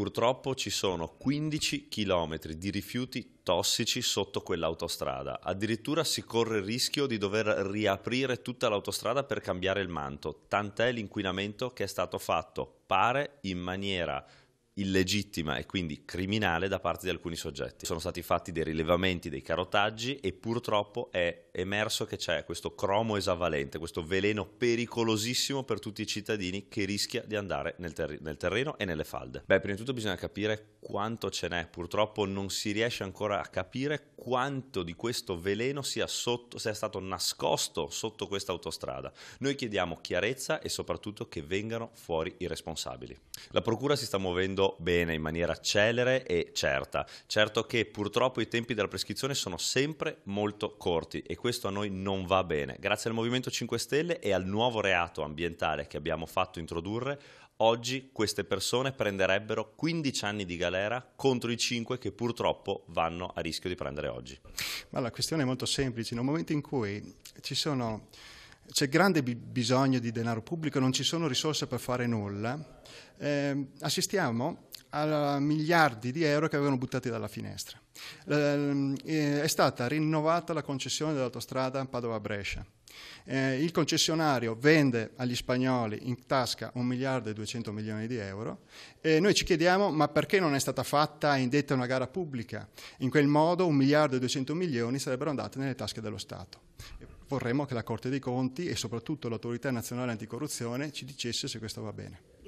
Purtroppo ci sono 15 km di rifiuti tossici sotto quell'autostrada. Addirittura si corre il rischio di dover riaprire tutta l'autostrada per cambiare il manto, tant'è l'inquinamento che è stato fatto, pare in maniera illegittima e quindi criminale da parte di alcuni soggetti. Sono stati fatti dei rilevamenti dei carotaggi e purtroppo è emerso che c'è questo cromo esavalente, questo veleno pericolosissimo per tutti i cittadini che rischia di andare nel, ter- nel terreno e nelle falde. Beh, prima di tutto bisogna capire quanto ce n'è, purtroppo non si riesce ancora a capire quanto di questo veleno sia, sotto, sia stato nascosto sotto questa autostrada. Noi chiediamo chiarezza e soprattutto che vengano fuori i responsabili. La procura si sta muovendo facendo bene, in maniera celere e certa. Certo che purtroppo i tempi della prescrizione sono sempre molto corti e questo a noi non va bene. Grazie al Movimento 5 Stelle e al nuovo reato ambientale che abbiamo fatto introdurre, oggi queste persone prenderebbero 15 anni di galera contro i 5 che purtroppo vanno a rischio di prendere oggi. Ma la questione è molto semplice, nel momento in cui ci sono c'è grande b- bisogno di denaro pubblico, non ci sono risorse per fare nulla, eh, assistiamo a miliardi di euro che avevano buttati dalla finestra. Eh, è stata rinnovata la concessione dell'autostrada Padova-Brescia. Eh, il concessionario vende agli spagnoli in tasca 1 miliardo e 200 milioni di euro e noi ci chiediamo ma perché non è stata fatta indetta una gara pubblica? In quel modo 1 miliardo e 200 milioni sarebbero andate nelle tasche dello Stato. E vorremmo che la Corte dei Conti e soprattutto l'Autorità Nazionale Anticorruzione ci dicesse se questo va bene.